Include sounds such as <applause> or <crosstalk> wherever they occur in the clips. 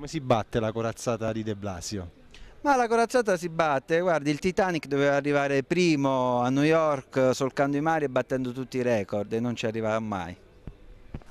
Come si batte la corazzata di De Blasio? Ma la corazzata si batte, guardi il Titanic doveva arrivare primo a New York eh, solcando i mari e battendo tutti i record e non ci arriverà mai.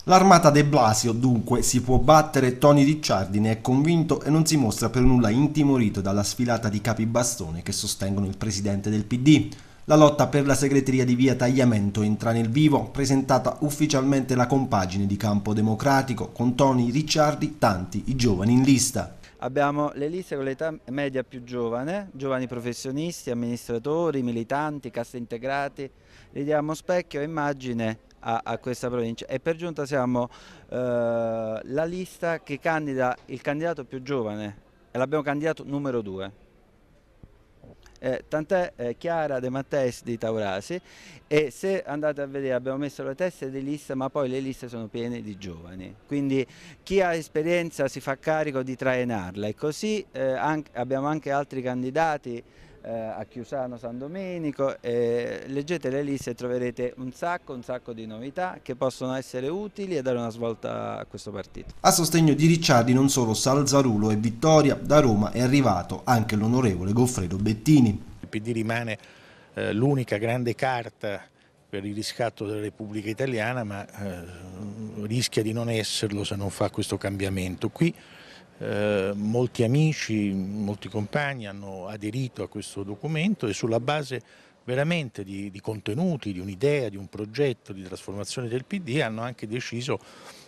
L'armata De Blasio dunque si può battere, Tony Ricciardi ne è convinto e non si mostra per nulla intimorito dalla sfilata di capi bastone che sostengono il presidente del PD. La lotta per la segreteria di via Tagliamento entra nel vivo, presentata ufficialmente la compagine di Campo Democratico con Toni Ricciardi, tanti i giovani in lista. Abbiamo le liste con l'età media più giovane, giovani professionisti, amministratori, militanti, casse integrati, li diamo specchio e immagine a, a, questa provincia e per giunta siamo eh, la lista che candida il candidato più giovane e l'abbiamo candidato numero due eh, tant'è eh, Chiara De Matteis di Taurasi e se andate a vedere abbiamo messo le teste di lista ma poi le liste sono piene di giovani quindi chi ha esperienza si fa carico di trainarla e così eh, anche, abbiamo anche altri candidati eh, a Chiusano San Domenico, eh, leggete le liste e troverete un sacco, un sacco di novità che possono essere utili e dare una svolta a questo partito. A sostegno di Ricciardi non solo Salzarulo e Vittoria, da Roma è arrivato anche l'onorevole Goffredo Bettini. Il PD rimane eh, l'unica grande carta per il riscatto della Repubblica Italiana, ma eh, rischia di non esserlo se non fa questo cambiamento. Qui eh, molti amici, molti compagni hanno aderito a questo documento e sulla base veramente di, di contenuti, di un'idea, di un progetto di trasformazione del PD hanno anche deciso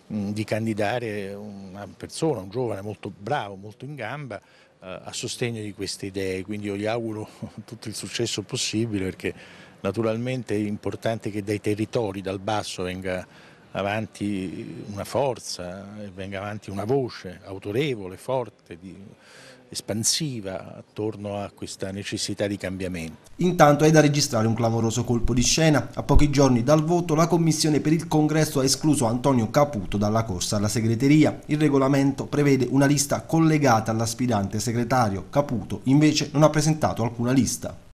di candidare una persona, un giovane molto bravo, molto in gamba eh, a sostegno di queste idee, quindi io gli auguro <laughs> tutto il successo possibile perché naturalmente è importante che dai territori, dal basso venga avanti una forza, venga avanti una voce autorevole, forte, di, espansiva attorno a questa necessità di cambiamento. Intanto è da registrare un clamoroso colpo di scena. A pochi giorni dal voto la Commissione per il Congresso ha escluso Antonio Caputo dalla corsa alla segreteria. Il regolamento prevede una lista collegata all'aspirante segretario. Caputo invece non ha presentato alcuna lista.